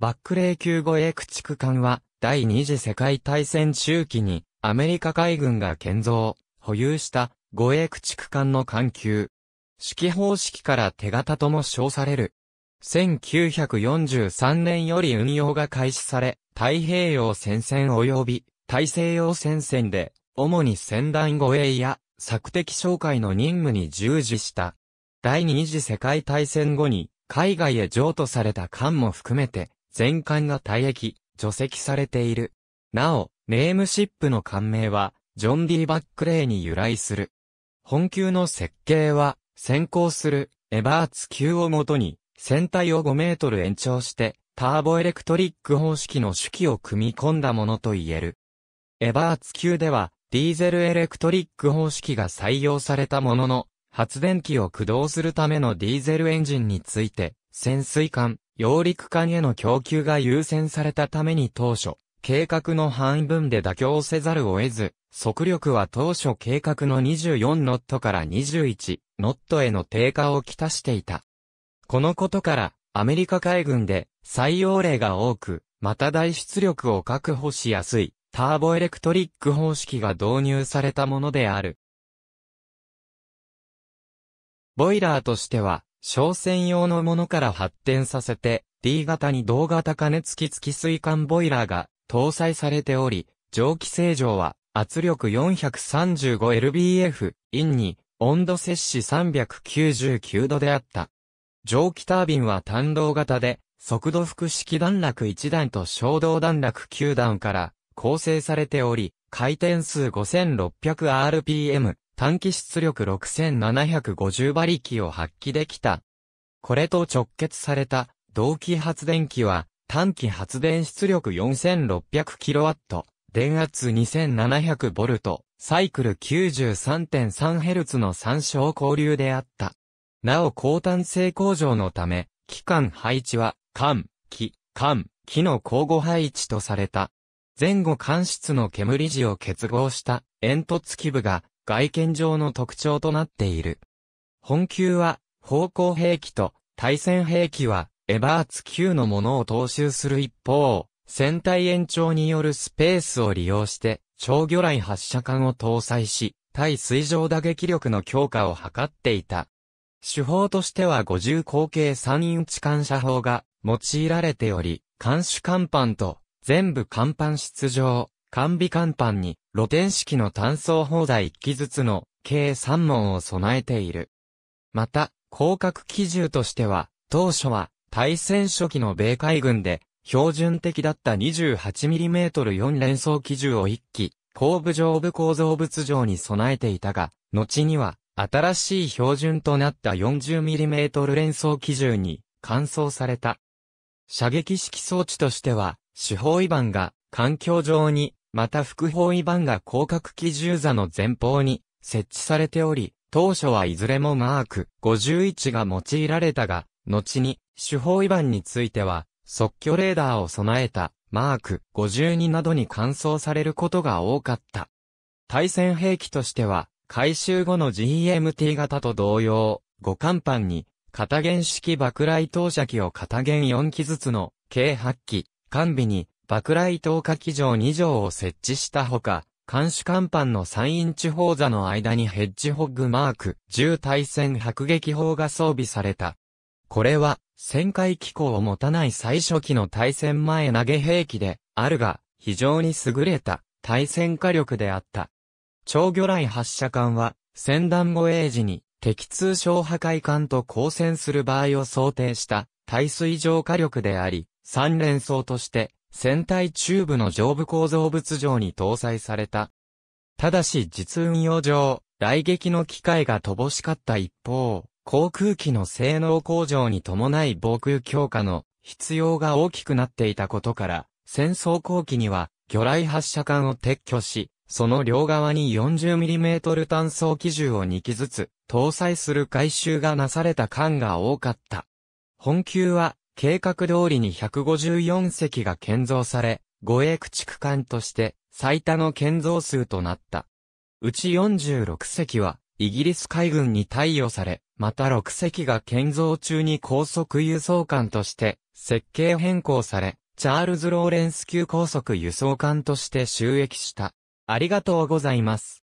バックレー級護衛駆逐艦は、第二次世界大戦中期に、アメリカ海軍が建造、保有した、護衛駆逐艦の艦級。指揮方式から手形とも称される。1943年より運用が開始され、太平洋戦線及び大西洋戦線で、主に戦団護衛や作敵紹介の任務に従事した。第二次世界大戦後に、海外へ譲渡された艦も含めて、全艦が退役、除籍されている。なお、ネームシップの艦名は、ジョン・ディ・バックレーに由来する。本級の設計は、先行するエバーツ級をもとに、船体を5メートル延長して、ターボエレクトリック方式の手記を組み込んだものと言える。エバーツ級では、ディーゼルエレクトリック方式が採用されたものの、発電機を駆動するためのディーゼルエンジンについて、潜水艦、揚陸艦への供給が優先されたために当初、計画の半分で妥協せざるを得ず、速力は当初計画の24ノットから21ノットへの低下をきたしていた。このことから、アメリカ海軍で採用例が多く、また大出力を確保しやすい、ターボエレクトリック方式が導入されたものである。ボイラーとしては、商船用のものから発展させて、D 型に同型加熱機付き水管ボイラーが搭載されており、蒸気清浄は圧力 435lbf、インに温度摂氏399度であった。蒸気タービンは単動型で、速度複式段落1段と衝動段落9段から構成されており、回転数 5600rpm、短期出力6750馬力を発揮できた。これと直結された同期発電機は短期発電出力 4600kW、電圧 2700V、サイクル 93.3Hz の参照交流であった。なお高単性工場のため、機関配置は、間、機、間、機の交互配置とされた。前後間室の煙時を結合した煙突基部が外見上の特徴となっている。本級は、方向兵器と対戦兵器は、エバーツ級のものを踏襲する一方、船体延長によるスペースを利用して、超魚雷発射管を搭載し、対水上打撃力の強化を図っていた。手法としては50口径3インチ感射砲が用いられており、監視甲板と全部甲板出場、完備甲板に露天式の単装砲台1機ずつの計3門を備えている。また、広角機銃としては、当初は対戦初期の米海軍で標準的だった 28mm4 連装機銃を1機、後部上部構造物上に備えていたが、後には新しい標準となった 40mm 連装機銃に換装された。射撃式装置としては、四方違板が環境上にまた副方位板が広角機銃座の前方に設置されており、当初はいずれもマーク51が用いられたが、後に主方位板については即興レーダーを備えたマーク52などに換装されることが多かった。対戦兵器としては、回収後の GMT 型と同様、五換板に、片弦式爆雷投射機を片弦4機ずつの、計8機、完備に、爆雷投下機場2条を設置したほか、監視甲板の3インチ砲座の間にヘッジホッグマーク、重対戦迫撃砲が装備された。これは、旋回機構を持たない最初期の対戦前投げ兵器で、あるが、非常に優れた、対戦火力であった。超魚雷発射艦は、戦弾護衛時に、敵通商破壊艦と交戦する場合を想定した、耐水上火力であり、三連装として、船体中部の上部構造物上に搭載された。ただし実運用上、雷撃の機会が乏しかった一方、航空機の性能向上に伴い防空強化の必要が大きくなっていたことから、戦争後期には魚雷発射管を撤去し、その両側に 40mm 単装機銃を2機ずつ搭載する回収がなされた艦が多かった。本級は計画通りに154隻が建造され、護衛駆逐艦として最多の建造数となった。うち46隻はイギリス海軍に貸与され、また6隻が建造中に高速輸送艦として設計変更され、チャールズ・ローレンス級高速輸送艦として収益した。ありがとうございます。